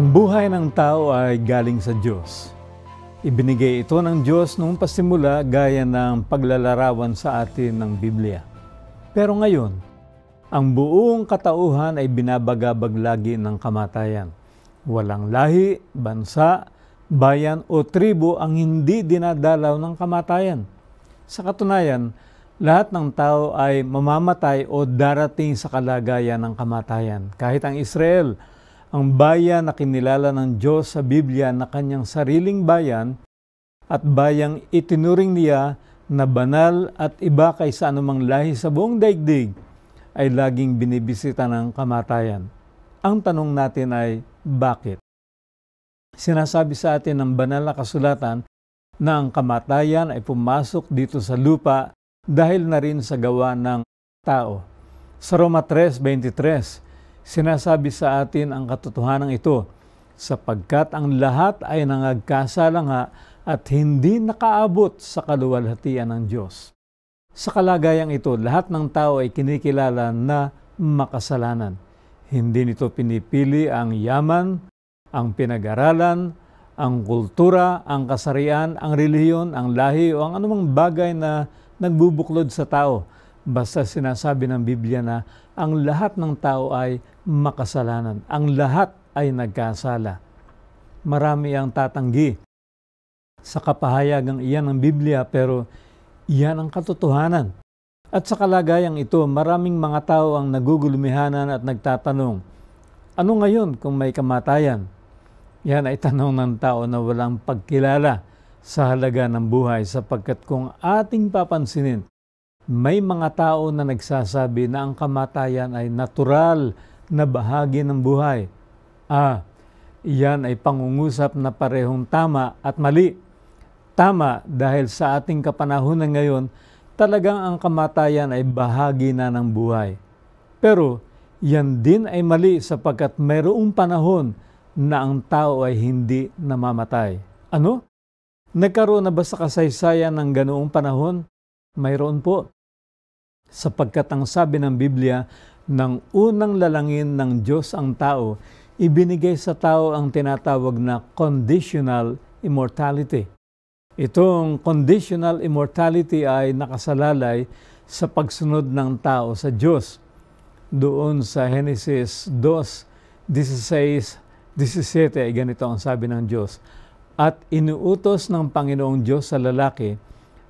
Ang buhay ng tao ay galing sa Diyos. Ibinigay ito ng Diyos noong pasimula gaya ng paglalarawan sa atin ng Biblia. Pero ngayon, ang buong katauhan ay binabagabag lagi ng kamatayan. Walang lahi, bansa, bayan o tribo ang hindi dinadalaw ng kamatayan. Sa katunayan, lahat ng tao ay mamamatay o darating sa kalagayan ng kamatayan. Kahit ang Israel, ang bayan na kinilala ng Diyos sa Biblia na kanyang sariling bayan at bayang itinuring niya na banal at iba kaysa anumang lahi sa buong daigdig ay laging binibisita ng kamatayan. Ang tanong natin ay bakit? Sinasabi sa atin ng banal na kasulatan na ang kamatayan ay pumasok dito sa lupa dahil na rin sa gawa ng tao. Sa Roma 3.23, Sinasabi sa atin ang katotohanan ito sapagkat ang lahat ay nangagkasala nga at hindi nakaabot sa kaluwalhatian ng Diyos. Sa kalagayang ito, lahat ng tao ay kinikilala na makasalanan. Hindi nito pinipili ang yaman, ang pinag-aralan, ang kultura, ang kasarian, ang relihiyon, ang lahi o ang anumang bagay na nagbubuklod sa tao. Basta sinasabi ng Biblia na ang lahat ng tao ay makasalanan. Ang lahat ay nagkasala. Marami ang tatanggi sa kapahayagang iyan ng Biblia pero iyan ang katotohanan. At sa kalagayang ito, maraming mga tao ang nagugulumihanan at nagtatanong, ano ngayon kung may kamatayan? Yan ay tanong ng tao na walang pagkilala sa halaga ng buhay sapagkat kung ating papansinin, may mga tao na nagsasabi na ang kamatayan ay natural na bahagi ng buhay. Ah, iyan ay pangungusap na parehong tama at mali. Tama dahil sa ating kapanahonan ngayon, talagang ang kamatayan ay bahagi na ng buhay. Pero yan din ay mali sapagkat mayroong panahon na ang tao ay hindi namamatay. Ano? Nagkaroon na ba sa kasaysayan ng ganoong panahon? Mayroon po sapagkat ang sabi ng Biblia, nang unang lalangin ng Diyos ang tao, ibinigay sa tao ang tinatawag na conditional immortality. Itong conditional immortality ay nakasalalay sa pagsunod ng tao sa Diyos. Doon sa Genesis 2, 16, 17, ay ganito ang sabi ng Diyos. At inuutos ng Panginoong Diyos sa lalaki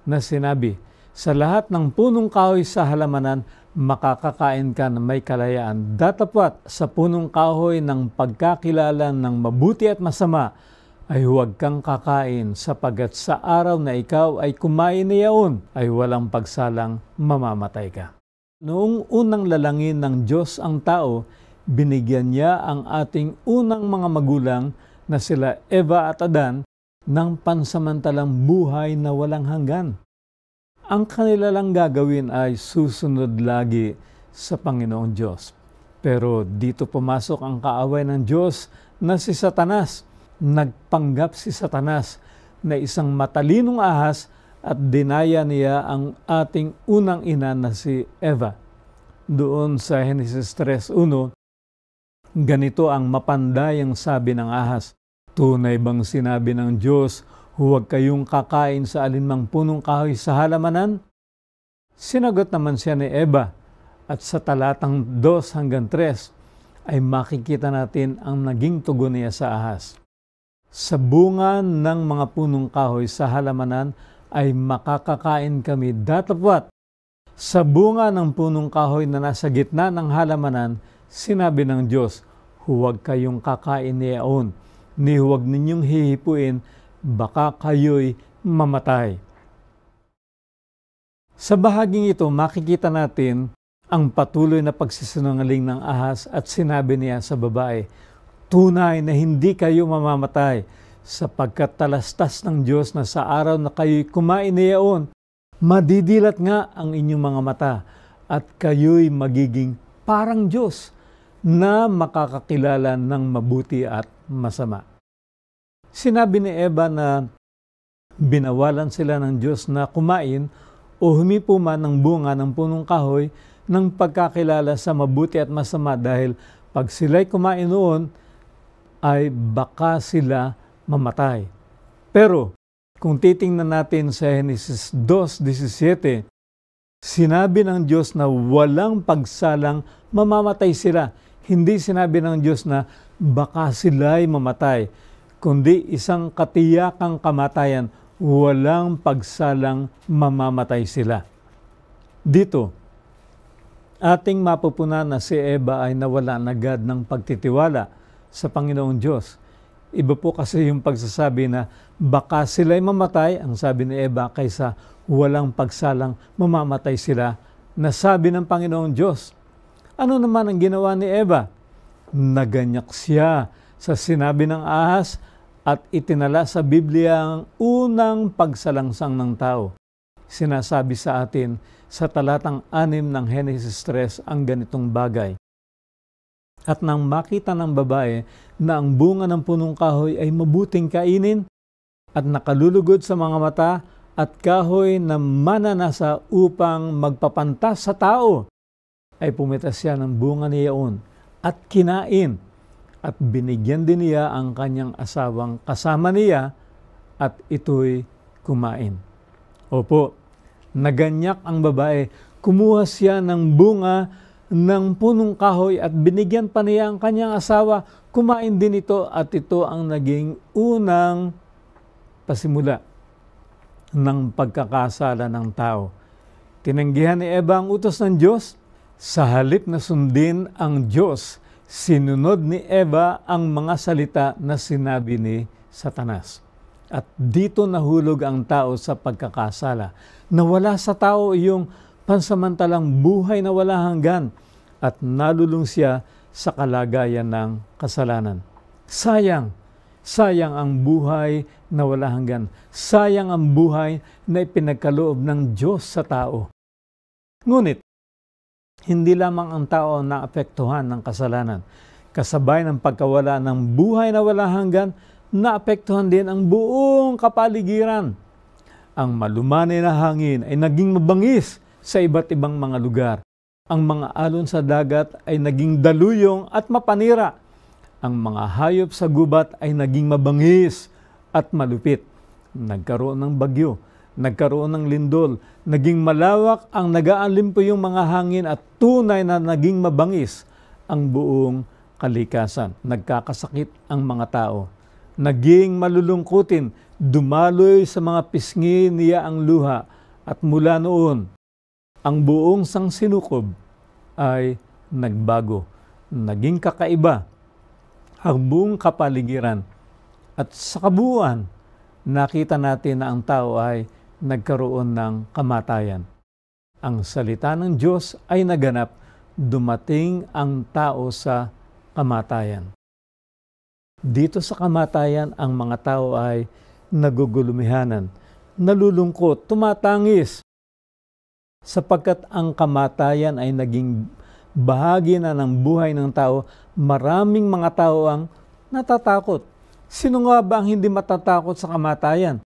na sinabi, sa lahat ng punong kahoy sa halamanan, makakakain ka na may kalayaan. Datapat sa punong kahoy ng pagkakilala ng mabuti at masama, ay huwag kang kakain sapagat sa araw na ikaw ay kumain niyaon ay walang pagsalang mamamatay ka. Noong unang lalangin ng Diyos ang tao, binigyan niya ang ating unang mga magulang na sila Eva at Adan ng pansamantalang buhay na walang hanggan ang kanila lang gagawin ay susunod lagi sa Panginoong Diyos. Pero dito pumasok ang kaaway ng Diyos na si Satanas. Nagpanggap si Satanas na isang matalinong ahas at dinaya niya ang ating unang ina na si Eva. Doon sa Genesis 3.1, ganito ang mapandayang sabi ng ahas. Tunay bang sinabi ng Diyos, Huwag kayong kakain sa alinmang punong kahoy sa halamanan. Sinagot naman siya ni Eva at sa talatang 2 hanggang 3 ay makikita natin ang naging tugon niya sa ahas. Sa bunga ng mga punong kahoy sa halamanan ay makakakain kami datapwat. Sa bunga ng punong kahoy na nasa gitna ng halamanan, sinabi ng Diyos, huwag kayong kakain ni on, ni huwag ninyong hihipuin baka kayo'y mamatay. Sa bahaging ito, makikita natin ang patuloy na pagsisinungaling ng ahas at sinabi niya sa babae, Tunay na hindi kayo mamamatay sapagkat talastas ng Diyos na sa araw na kayo'y kumain niyaon, madidilat nga ang inyong mga mata at kayo'y magiging parang Diyos na makakakilala ng mabuti at masama. Sinabi ni Eva na binawalan sila ng Diyos na kumain o humipo man ng bunga ng punong kahoy ng pagkakilala sa mabuti at masama dahil pag sila'y kumain noon ay baka sila mamatay. Pero kung titingnan natin sa Genesis 2.17, sinabi ng Diyos na walang pagsalang mamamatay sila. Hindi sinabi ng Diyos na baka sila'y mamatay kundi isang katiyakang kamatayan, walang pagsalang mamamatay sila. Dito, ating mapupuna na si Eva ay nawala na agad ng pagtitiwala sa Panginoong Diyos. Iba po kasi yung pagsasabi na baka sila'y mamatay, ang sabi ni Eva, kaysa walang pagsalang mamamatay sila na sabi ng Panginoong Diyos. Ano naman ang ginawa ni Eva? Naganyak siya sa sinabi ng ahas at itinala sa Biblia ang unang pagsalangsang ng tao. Sinasabi sa atin sa talatang 6 ng Genesis 3 ang ganitong bagay. At nang makita ng babae na ang bunga ng punong kahoy ay mabuting kainin at nakalulugod sa mga mata at kahoy na mananasa upang magpapantas sa tao, ay pumitas siya ng bunga niyaon at kinain at binigyan din niya ang kanyang asawang kasama niya at ito'y kumain. Opo, naganyak ang babae. Kumuha siya ng bunga ng punong kahoy at binigyan pa niya ang kanyang asawa. Kumain din ito at ito ang naging unang pasimula ng pagkakasala ng tao. Tinanggihan ni Eva ang utos ng Diyos sa halip na sundin ang Diyos sinunod ni Eva ang mga salita na sinabi ni Satanas. At dito nahulog ang tao sa pagkakasala. Nawala sa tao yung pansamantalang buhay na wala hanggan at nalulung siya sa kalagayan ng kasalanan. Sayang, sayang ang buhay na wala hanggan. Sayang ang buhay na ipinagkaloob ng Diyos sa tao. Ngunit, hindi lamang ang tao na apektuhan ng kasalanan. Kasabay ng pagkawala ng buhay na wala hanggan, naapektuhan din ang buong kapaligiran. Ang malumanay na hangin ay naging mabangis sa iba't ibang mga lugar. Ang mga alon sa dagat ay naging daluyong at mapanira. Ang mga hayop sa gubat ay naging mabangis at malupit. Nagkaroon ng bagyo nagkaroon ng lindol, naging malawak ang nagaalim yung mga hangin at tunay na naging mabangis ang buong kalikasan. Nagkakasakit ang mga tao. Naging malulungkutin, dumaloy sa mga pisngi niya ang luha at mula noon, ang buong sangsinukob ay nagbago. Naging kakaiba ang buong kapaligiran. At sa kabuuan, nakita natin na ang tao ay nagkaroon ng kamatayan. Ang salita ng Diyos ay naganap, dumating ang tao sa kamatayan. Dito sa kamatayan, ang mga tao ay nagugulumihanan, nalulungkot, tumatangis, sapagkat ang kamatayan ay naging bahagi na ng buhay ng tao, maraming mga tao ang natatakot. Sino nga ba ang hindi matatakot sa kamatayan?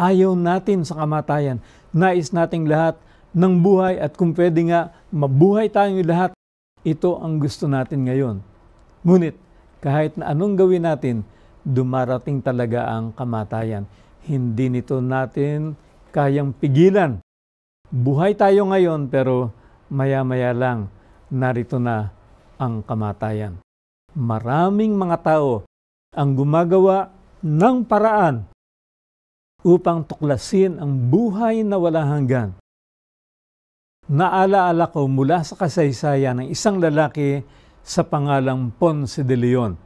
Ayaw natin sa kamatayan. Nais nating lahat ng buhay at kung pwede nga mabuhay tayong lahat, ito ang gusto natin ngayon. Ngunit kahit na anong gawin natin, dumarating talaga ang kamatayan. Hindi nito natin kayang pigilan. Buhay tayo ngayon pero maya-maya lang narito na ang kamatayan. Maraming mga tao ang gumagawa ng paraan upang tuklasin ang buhay na wala hanggan. Naalaala ko mula sa kasaysayan ng isang lalaki sa pangalang Ponce de Leon.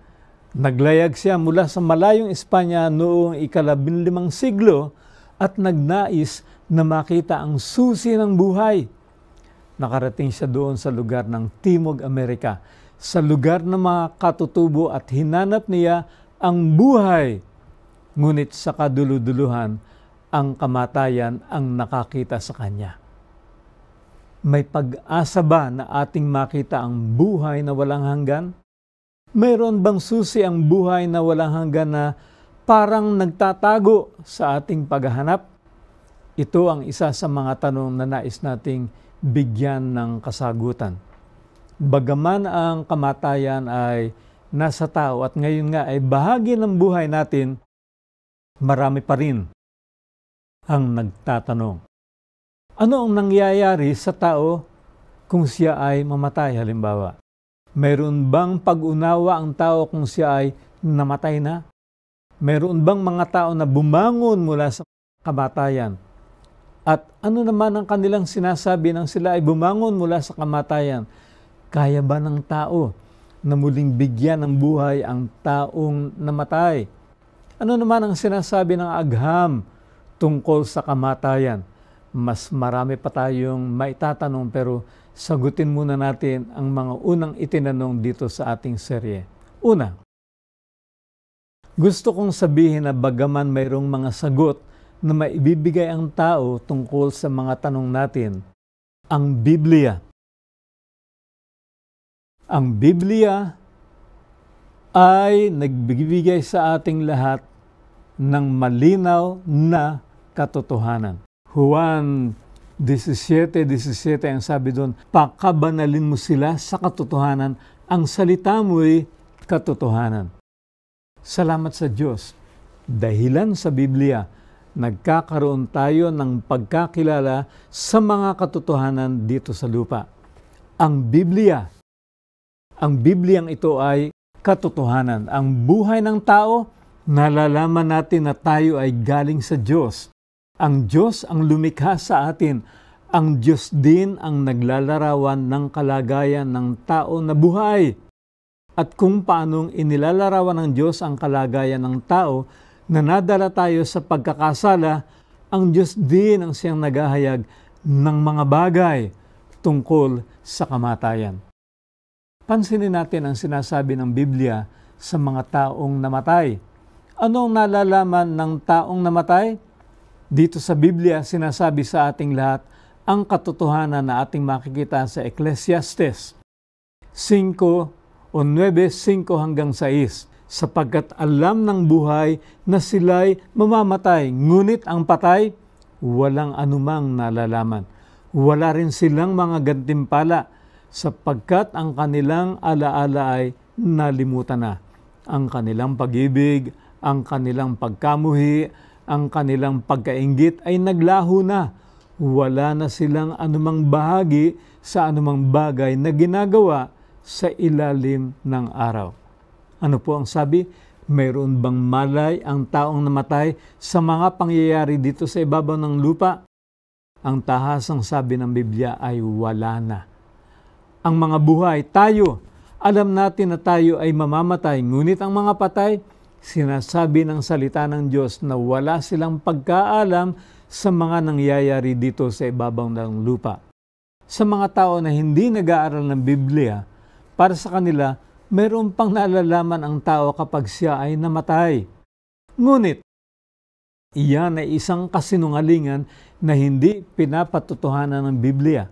Naglayag siya mula sa malayong Espanya noong ikalabinlimang siglo at nagnais na makita ang susi ng buhay. Nakarating siya doon sa lugar ng Timog Amerika, sa lugar ng mga katutubo at hinanap niya ang buhay ngunit sa kaduluduluhan ang kamatayan ang nakakita sa kanya. May pag-asa ba na ating makita ang buhay na walang hanggan? Mayroon bang susi ang buhay na walang hanggan na parang nagtatago sa ating paghahanap? Ito ang isa sa mga tanong na nais nating bigyan ng kasagutan. Bagaman ang kamatayan ay nasa tao at ngayon nga ay bahagi ng buhay natin, marami pa rin ang nagtatanong. Ano ang nangyayari sa tao kung siya ay mamatay halimbawa? Mayroon bang pag-unawa ang tao kung siya ay namatay na? Mayroon bang mga tao na bumangon mula sa kamatayan? At ano naman ang kanilang sinasabi nang sila ay bumangon mula sa kamatayan? Kaya ba ng tao na muling bigyan ng buhay ang taong namatay? Ano naman ang sinasabi ng agham tungkol sa kamatayan? Mas marami pa tayong maitatanong pero sagutin muna natin ang mga unang itinanong dito sa ating serye. Una, gusto kong sabihin na bagaman mayroong mga sagot na maibibigay ang tao tungkol sa mga tanong natin, ang Biblia. Ang Biblia ay nagbibigay sa ating lahat ng malinaw na katotohanan. Juan 17.17 ang sabi doon, pakabanalin mo sila sa katotohanan, ang salita mo'y katotohanan. Salamat sa Diyos. Dahilan sa Biblia, nagkakaroon tayo ng pagkakilala sa mga katotohanan dito sa lupa. Ang Biblia, ang Bibliang ito ay katotohanan. Ang buhay ng tao nalalaman natin na tayo ay galing sa Diyos. Ang Diyos ang lumikha sa atin. Ang Diyos din ang naglalarawan ng kalagayan ng tao na buhay. At kung paanong inilalarawan ng Diyos ang kalagayan ng tao na nadala tayo sa pagkakasala, ang Diyos din ang siyang naghahayag ng mga bagay tungkol sa kamatayan. Pansinin natin ang sinasabi ng Biblia sa mga taong namatay. Anong nalalaman ng taong namatay? Dito sa Biblia, sinasabi sa ating lahat ang katotohanan na ating makikita sa Ecclesiastes 5 o 9.5 hanggang 6 sapagkat alam ng buhay na sila'y mamamatay, ngunit ang patay, walang anumang nalalaman. Wala rin silang mga gantimpala, sapagkat ang kanilang alaala ay nalimutan na. Ang kanilang pag-ibig, ang kanilang pagkamuhi, ang kanilang pagkaingit ay naglaho na. Wala na silang anumang bahagi sa anumang bagay na ginagawa sa ilalim ng araw. Ano po ang sabi? Mayroon bang malay ang taong namatay sa mga pangyayari dito sa ibabaw ng lupa? Ang tahasang sabi ng Biblia ay wala na. Ang mga buhay, tayo, alam natin na tayo ay mamamatay, ngunit ang mga patay, sinasabi ng salita ng Diyos na wala silang pagkaalam sa mga nangyayari dito sa ibabang ng lupa. Sa mga tao na hindi nag-aaral ng Biblia, para sa kanila, mayroon pang nalalaman ang tao kapag siya ay namatay. Ngunit, iyan ay isang kasinungalingan na hindi pinapatutuhanan ng Biblia.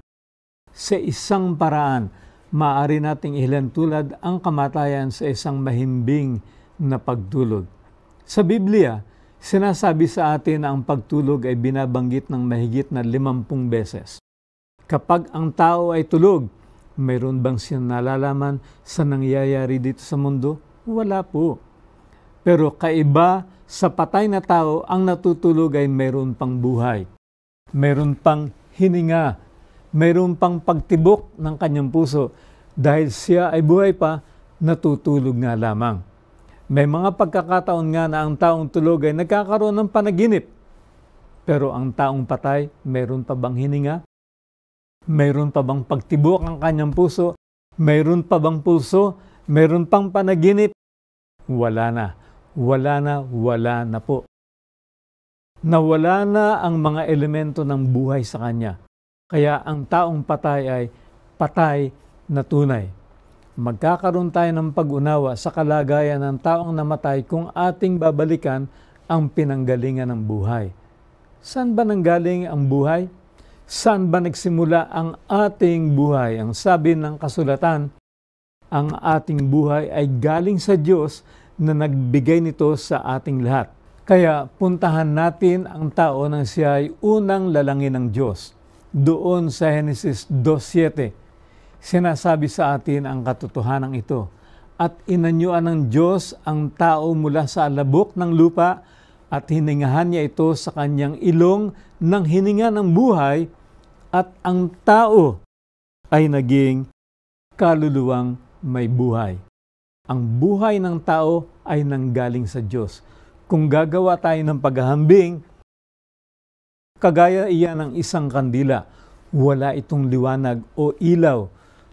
Sa isang paraan, maaari nating ilan tulad ang kamatayan sa isang mahimbing na pagtulog. Sa Biblia, sinasabi sa atin na ang pagtulog ay binabanggit ng mahigit na limampung beses. Kapag ang tao ay tulog, mayroon bang siya nalalaman sa nangyayari dito sa mundo? Wala po. Pero kaiba sa patay na tao, ang natutulog ay mayroon pang buhay. Mayroon pang hininga. Mayroon pang pagtibok ng kanyang puso. Dahil siya ay buhay pa, natutulog nga lamang. May mga pagkakataon nga na ang taong tulog ay nagkakaroon ng panaginip. Pero ang taong patay, mayroon pa bang hininga? Mayroon pa bang pagtibok ang kanyang puso? Mayroon pa bang puso? Mayroon pang panaginip? Wala na. Wala na, wala na po. Nawala na ang mga elemento ng buhay sa kanya. Kaya ang taong patay ay patay na tunay magkakaroon tayo ng pag-unawa sa kalagayan ng taong namatay kung ating babalikan ang pinanggalingan ng buhay. Saan ba nanggaling ang buhay? Saan ba nagsimula ang ating buhay? Ang sabi ng kasulatan, ang ating buhay ay galing sa Diyos na nagbigay nito sa ating lahat. Kaya puntahan natin ang tao nang siya ay unang lalangin ng Diyos. Doon sa Genesis 2.7 Sinasabi sa atin ang katotohanan ito at inanyuan ng Diyos ang tao mula sa alabok ng lupa at hiningahan niya ito sa kanyang ilong ng hininga ng buhay at ang tao ay naging kaluluwang may buhay. Ang buhay ng tao ay nanggaling sa Diyos. Kung gagawa tayo ng paghahambing, kagaya iyan ng isang kandila, wala itong liwanag o ilaw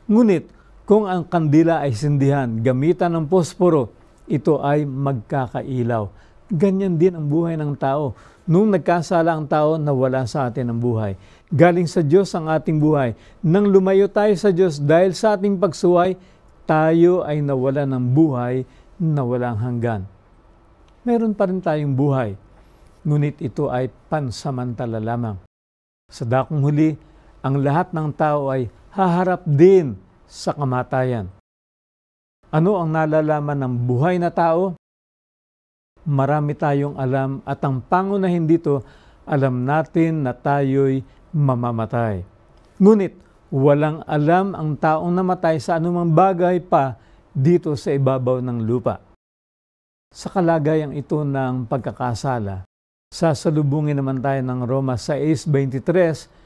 Ngunit kung ang kandila ay sindihan gamitan ng posporo, ito ay magkakailaw. Ganyan din ang buhay ng tao. Nung nagkasala ang tao, nawala sa atin ang buhay. Galing sa Diyos ang ating buhay. Nang lumayo tayo sa Diyos dahil sa ating pagsuway, tayo ay nawala ng buhay na walang hanggan. Meron pa rin tayong buhay, ngunit ito ay pansamantala lamang. Sa dakong huli, ang lahat ng tao ay haharap din sa kamatayan. Ano ang nalalaman ng buhay na tao? Marami tayong alam at ang pangunahin dito, alam natin na tayo'y mamamatay. Ngunit walang alam ang taong namatay sa anumang bagay pa dito sa ibabaw ng lupa. Sa kalagayang ito ng pagkakasala, sasalubungin naman tayo ng Roma 6.23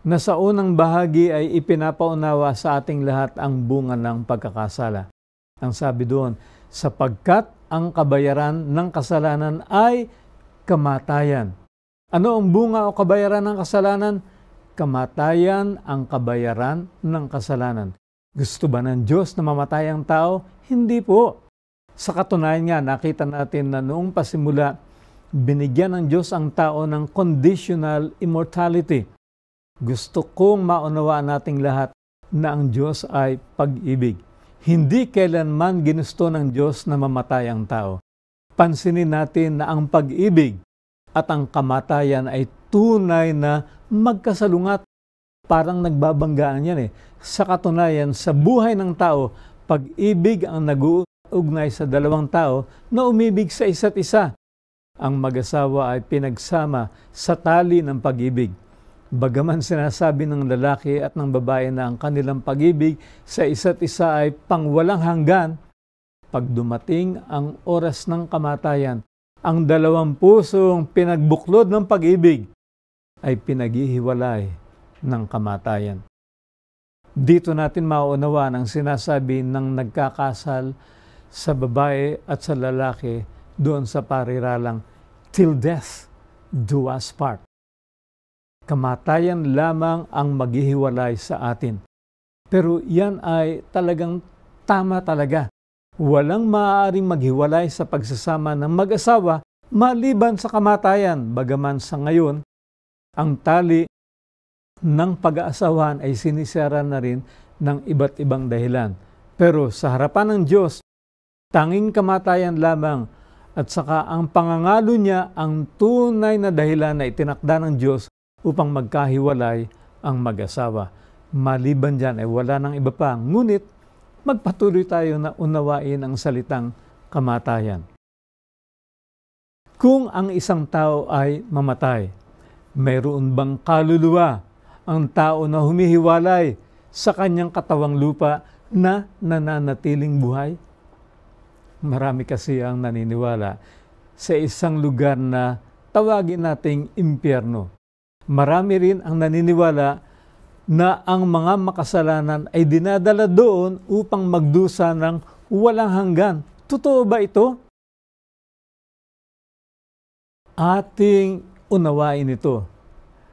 na sa unang bahagi ay ipinapaunawa sa ating lahat ang bunga ng pagkakasala. Ang sabi doon, sapagkat ang kabayaran ng kasalanan ay kamatayan. Ano ang bunga o kabayaran ng kasalanan? Kamatayan ang kabayaran ng kasalanan. Gusto ba ng Diyos na mamatay ang tao? Hindi po. Sa katunayan nga, nakita natin na noong pasimula, binigyan ng Diyos ang tao ng conditional immortality gusto kong maunawa nating lahat na ang Diyos ay pag-ibig. Hindi kailanman ginusto ng Diyos na mamatay ang tao. Pansinin natin na ang pag-ibig at ang kamatayan ay tunay na magkasalungat. Parang nagbabanggaan yan eh. Sa katunayan, sa buhay ng tao, pag-ibig ang nag-uugnay sa dalawang tao na umibig sa isa't isa. Ang mag-asawa ay pinagsama sa tali ng pag-ibig. Bagaman sinasabi ng lalaki at ng babae na ang kanilang pag-ibig sa isa't isa ay pangwalang hanggan, pag dumating ang oras ng kamatayan, ang dalawang pusong pinagbuklod ng pag-ibig ay pinaghihiwalay ng kamatayan. Dito natin maunawaan ang sinasabi ng nagkakasal sa babae at sa lalaki doon sa pariralang, Till death do us part. Kamatayan lamang ang maghihiwalay sa atin. Pero yan ay talagang tama talaga. Walang maaaring maghiwalay sa pagsasama ng mag-asawa maliban sa kamatayan, bagaman sa ngayon, ang tali ng pag-aasawahan ay sinisira na rin ng iba't ibang dahilan. Pero sa harapan ng Diyos, tanging kamatayan lamang at saka ang pangangalo niya ang tunay na dahilan na itinakda ng Diyos upang magkahiwalay ang mag-asawa. Maliban dyan ay wala nang iba pa. Ngunit magpatuloy tayo na unawain ang salitang kamatayan. Kung ang isang tao ay mamatay, mayroon bang kaluluwa ang tao na humihiwalay sa kanyang katawang lupa na nananatiling buhay? Marami kasi ang naniniwala sa isang lugar na tawagin nating impyerno marami rin ang naniniwala na ang mga makasalanan ay dinadala doon upang magdusa ng walang hanggan. Totoo ba ito? Ating unawain ito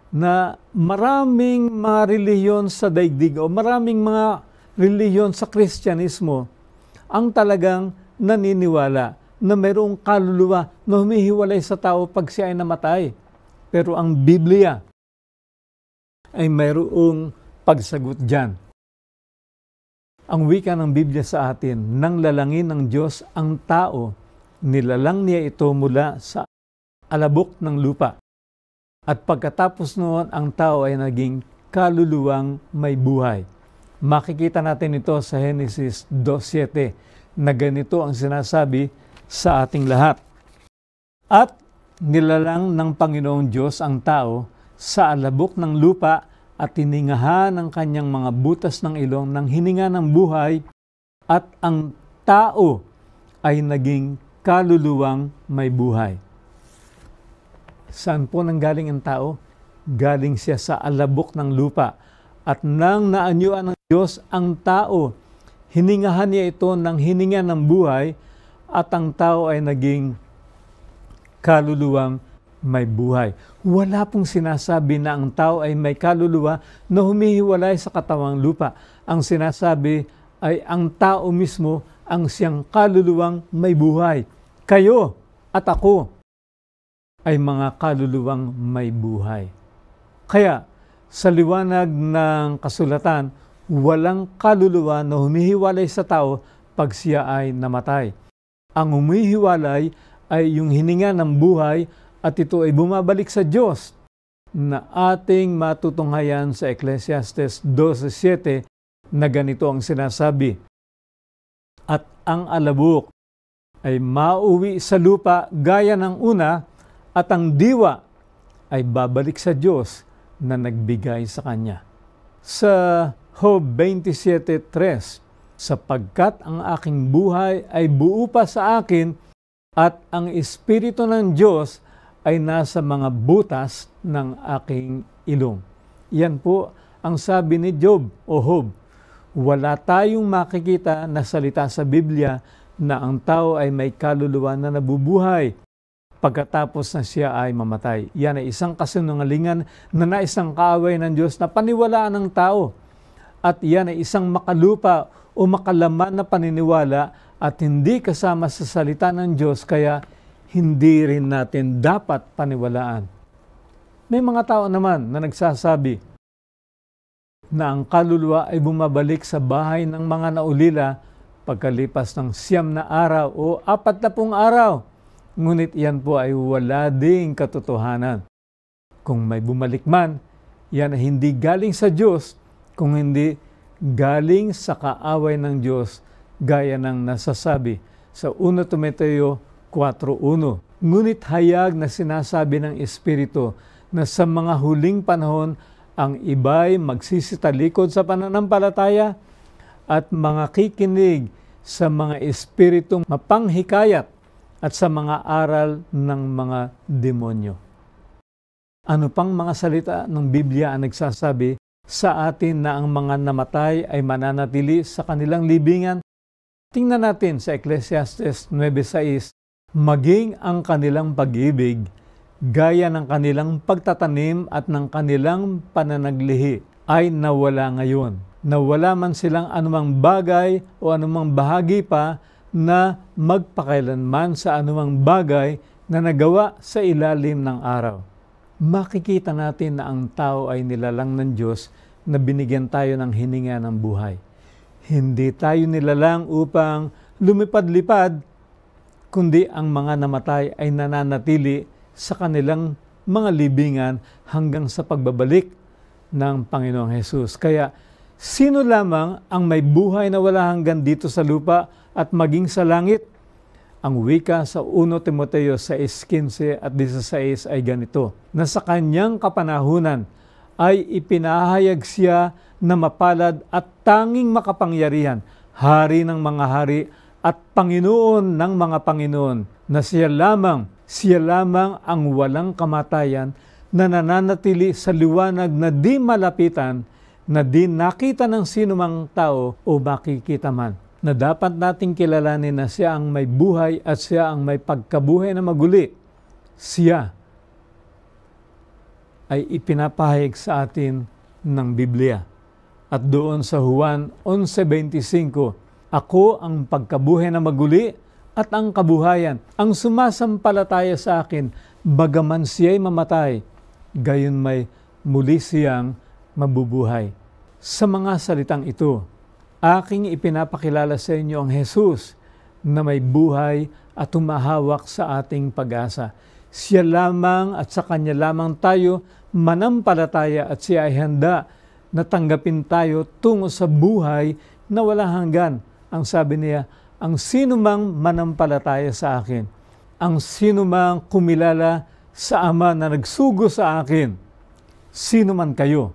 na maraming mga reliyon sa daigdig o maraming mga reliyon sa Kristyanismo ang talagang naniniwala na mayroong kaluluwa na humihiwalay sa tao pag siya ay namatay. Pero ang Biblia, ay mayroong pagsagot dyan. Ang wika ng Biblia sa atin, nang lalangin ng Diyos ang tao, nilalang niya ito mula sa alabok ng lupa. At pagkatapos noon, ang tao ay naging kaluluwang may buhay. Makikita natin ito sa Genesis 2.7 na ganito ang sinasabi sa ating lahat. At nilalang ng Panginoong Diyos ang tao sa alabok ng lupa at tiningahan ang kanyang mga butas ng ilong ng hininga ng buhay at ang tao ay naging kaluluwang may buhay. Saan po nanggaling ang tao? Galing siya sa alabok ng lupa. At nang naanyuan ng Diyos ang tao, hiningahan niya ito ng hininga ng buhay at ang tao ay naging kaluluwang may buhay. Wala pong sinasabi na ang tao ay may kaluluwa na humihiwalay sa katawang lupa. Ang sinasabi ay ang tao mismo ang siyang kaluluwang may buhay. Kayo at ako ay mga kaluluwang may buhay. Kaya sa liwanag ng kasulatan, walang kaluluwa na humihiwalay sa tao pag siya ay namatay. Ang humihiwalay ay yung hininga ng buhay at ito ay bumabalik sa Diyos na ating matutunghayan sa Ecclesiastes 12.7 na ganito ang sinasabi. At ang alabok ay mauwi sa lupa gaya ng una at ang diwa ay babalik sa Diyos na nagbigay sa Kanya. Sa Job 27.3, sapagkat ang aking buhay ay buo pa sa akin at ang Espiritu ng Diyos ay nasa mga butas ng aking ilong. Yan po ang sabi ni Job o Hob. Wala tayong makikita na salita sa Biblia na ang tao ay may kaluluwa na nabubuhay pagkatapos na siya ay mamatay. Yan ay isang kasinungalingan na naisang kaaway ng Diyos na paniwalaan ng tao. At yan ay isang makalupa o makalaman na paniniwala at hindi kasama sa salita ng Diyos kaya hindi rin natin dapat paniwalaan. May mga tao naman na nagsasabi na ang kaluluwa ay bumabalik sa bahay ng mga naulila pagkalipas ng siyam na araw o apat na pong araw. Ngunit iyan po ay wala ding katotohanan. Kung may bumalik man, yan ay hindi galing sa Diyos, kung hindi galing sa kaaway ng Diyos gaya ng nasasabi sa 1 Timoteo 4.1. Ngunit hayag na sinasabi ng Espiritu na sa mga huling panahon ang iba'y magsisitalikod sa pananampalataya at mga kikinig sa mga espiritong mapanghikayat at sa mga aral ng mga demonyo. Ano pang mga salita ng Biblia ang nagsasabi sa atin na ang mga namatay ay mananatili sa kanilang libingan? Tingnan natin sa Ecclesiastes 9.6 Maging ang kanilang pag-ibig gaya ng kanilang pagtatanim at ng kanilang pananaglihi ay nawala ngayon. Nawala man silang anumang bagay o anumang bahagi pa na magpakailanman sa anumang bagay na nagawa sa ilalim ng araw. Makikita natin na ang tao ay nilalang ng Diyos na binigyan tayo ng hininga ng buhay. Hindi tayo nilalang upang lumipad-lipad kundi ang mga namatay ay nananatili sa kanilang mga libingan hanggang sa pagbabalik ng Panginoong Hesus. Kaya sino lamang ang may buhay na wala hanggan dito sa lupa at maging sa langit? Ang wika sa 1 Timoteo 6.15 at 16 ay ganito, na sa kanyang kapanahunan ay ipinahayag siya na mapalad at tanging makapangyarihan, hari ng mga hari at Panginoon ng mga Panginoon na siya lamang, siya lamang ang walang kamatayan na nananatili sa liwanag na di malapitan, na di nakita ng sinumang tao o makikita man. Na dapat nating kilalanin na siya ang may buhay at siya ang may pagkabuhay na maguli. Siya ay ipinapahayag sa atin ng Biblia. At doon sa Juan 11.25, ako ang pagkabuhay na maguli at ang kabuhayan, ang sumasampalataya sa akin, bagaman siya'y mamatay, gayon may muli siyang mabubuhay. Sa mga salitang ito, aking ipinapakilala sa inyo ang Jesus na may buhay at humahawak sa ating pag-asa. Siya lamang at sa Kanya lamang tayo manampalataya at siya ay handa na tanggapin tayo tungo sa buhay na wala hanggan ang sabi niya, ang sinumang manampalataya sa akin, ang sinumang kumilala sa Ama na nagsugo sa akin, sino man kayo,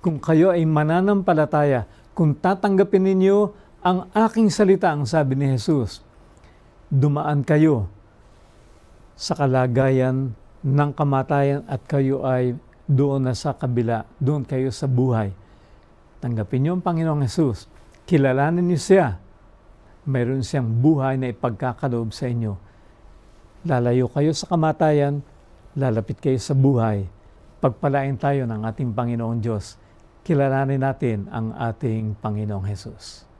kung kayo ay mananampalataya, kung tatanggapin ninyo ang aking salita, ang sabi ni Jesus, dumaan kayo sa kalagayan ng kamatayan at kayo ay doon na sa kabila, doon kayo sa buhay. Tanggapin niyo ang Panginoong Jesus, kilalanin niyo siya, mayroon siyang buhay na ipagkakaloob sa inyo. Lalayo kayo sa kamatayan, lalapit kayo sa buhay. Pagpalain tayo ng ating Panginoong Diyos. Kilalanin natin ang ating Panginoong Hesus.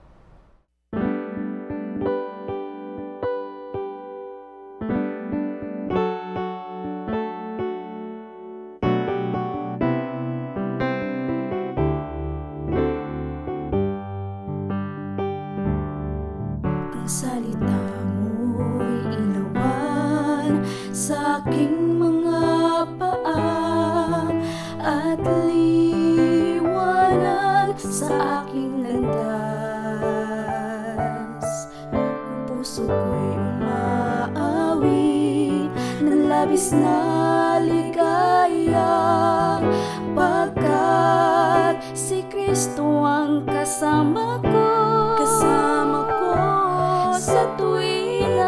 labis na ligaya Pagkat si Kristo ang kasama ko Kasama ko sa tuwing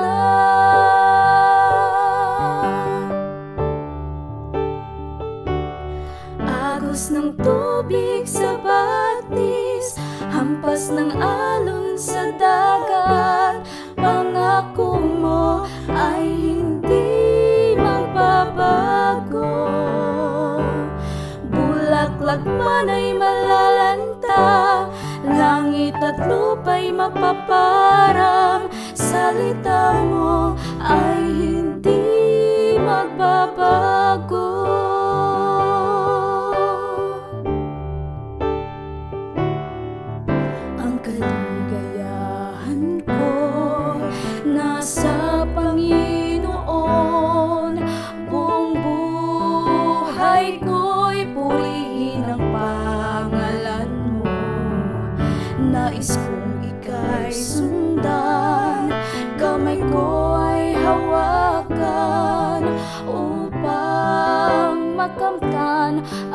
Agos ng tubig sa batis Hampas ng alon sa dagat Pangako mo ay hindi man ay malalanta Langit at lupa'y mapaparang Salita mo ay hindi magbabago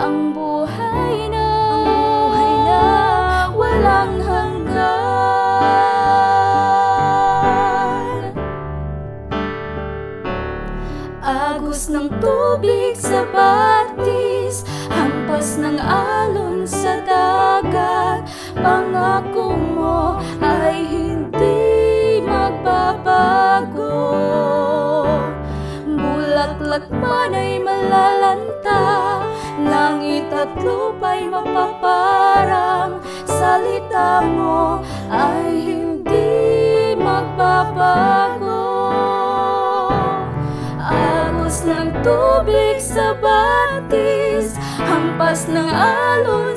恨不。parang salita mo ay hindi magbabago Agos ng tubig sa batis, hampas ng alon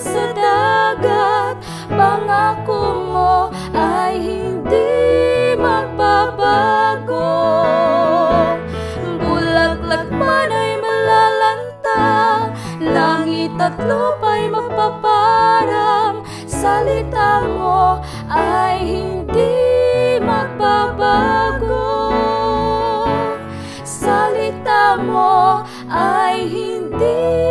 tatlo pa'y magpaparang salita mo ay hindi magbabago salita mo ay hindi